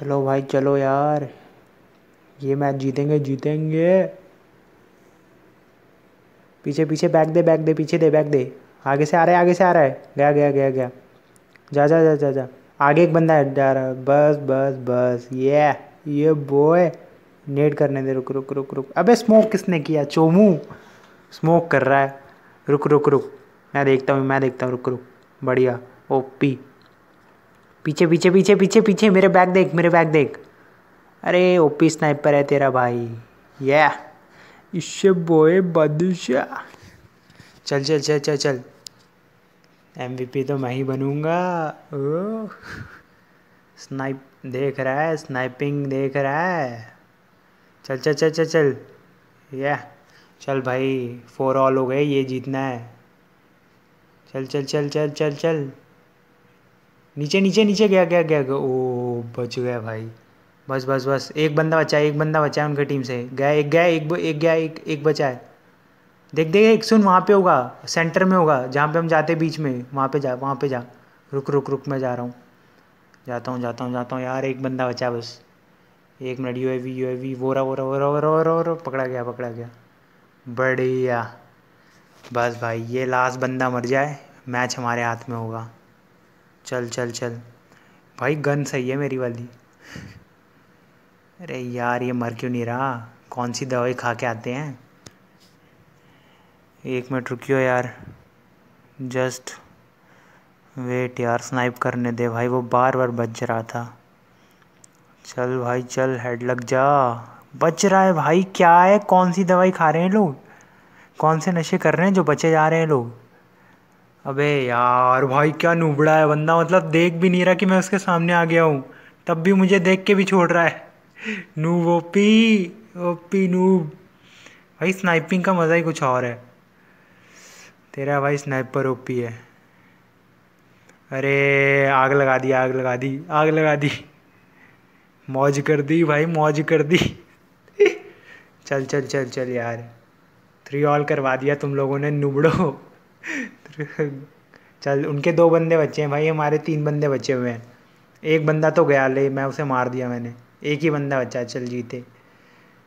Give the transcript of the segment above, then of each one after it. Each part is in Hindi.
चलो भाई चलो यार ये मैच जीतेंगे जीतेंगे पीछे पीछे बैक दे बैक दे पीछे दे बैक दे आगे से आ रहा है आगे से आ रहा है गया गया गया गया जा जा जा जा जा आगे एक बंदा है जा रहा है बस बस बस ये ये बॉय नेट करने दे रुक रुक रुक रुक अबे स्मोक किसने किया चोमू स्मोक कर रहा है रुक रुक रुक मैं देखता हूँ मैं देखता हूँ रुक रुक बढ़िया ओपी पीछे पीछे पीछे पीछे पीछे मेरे बैग देख मेरे बैग देख अरे ओपी स्नाइपर है तेरा भाई या इससे बोए बदशा चल चल चल चल चल एम तो मैं ही बनूंगा स्नाइप देख रहा है स्नाइपिंग देख रहा है चल चल चल चल चल या चल भाई फोर ऑल हो गए ये जीतना है चल चल चल चल चल चल, चल। नीचे नीचे नीचे गया गया गया गया ओ बच गया भाई बस बस बस एक बंदा बचा है एक बंदा बचा है उनके टीम से गया एक गया एक एक गया एक एक बचा है देख देख एक सुन वहाँ पे होगा सेंटर में होगा जहाँ पे हम जाते बीच में वहाँ पे जा वहाँ पे जा रुक रुक रुक मैं जा रहा हूँ जाता हूँ जाता हूँ जाता हूँ यार एक बंदा बचा बस एक minute U A V U A V वो रहा वो रहा वो रहा पकड़ा गया पकड़ा गया बढ़िया बस भाई ये लास्ट बंदा मर जाए मैच हमारे हाथ में होगा चल चल चल भाई गन सही है मेरी वाली अरे यार ये मर क्यों नहीं रहा कौन सी दवाई खा के आते हैं एक मिनट रुकियो यार जस्ट वेट यार स्नाइप करने दे भाई वो बार बार बच रहा था चल भाई चल हेड लग जा बच रहा है भाई क्या है कौन सी दवाई खा रहे हैं लोग कौन से नशे कर रहे हैं जो बचे जा रहे हैं लोग अबे यार भाई क्या नुबड़ा है बंदा मतलब देख भी नहीं रहा कि मैं उसके सामने आ गया हूँ तब भी मुझे देख के भी छोड़ रहा है नूब ओपी ओपी नूब भाई स्नाइपिंग का मज़ा ही कुछ और है तेरा भाई स्नाइपर ओपी है अरे आग लगा दी आग लगा दी आग लगा दी मौज कर दी भाई मौज कर दी चल चल चल चल यार थ्री ऑल करवा दिया तुम लोगों ने नुबड़ो चल उनके दो बंदे बचे हैं भाई हमारे तीन बंदे बचे हुए हैं एक बंदा तो गया ले मैं उसे मार दिया मैंने एक ही बंदा बचा चल जीते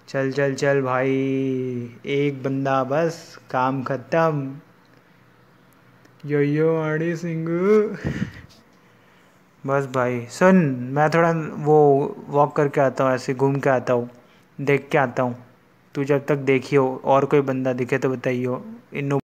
चल चल चल भाई एक बंदा बस काम ख़त्म यो यो आड़ी सिंह बस भाई सुन मैं थोड़ा वो वॉक करके आता हूँ ऐसे घूम के आता हूँ देख के आता हूँ तू जब तक देखियो और कोई बंदा दिखे तो बताइयो इन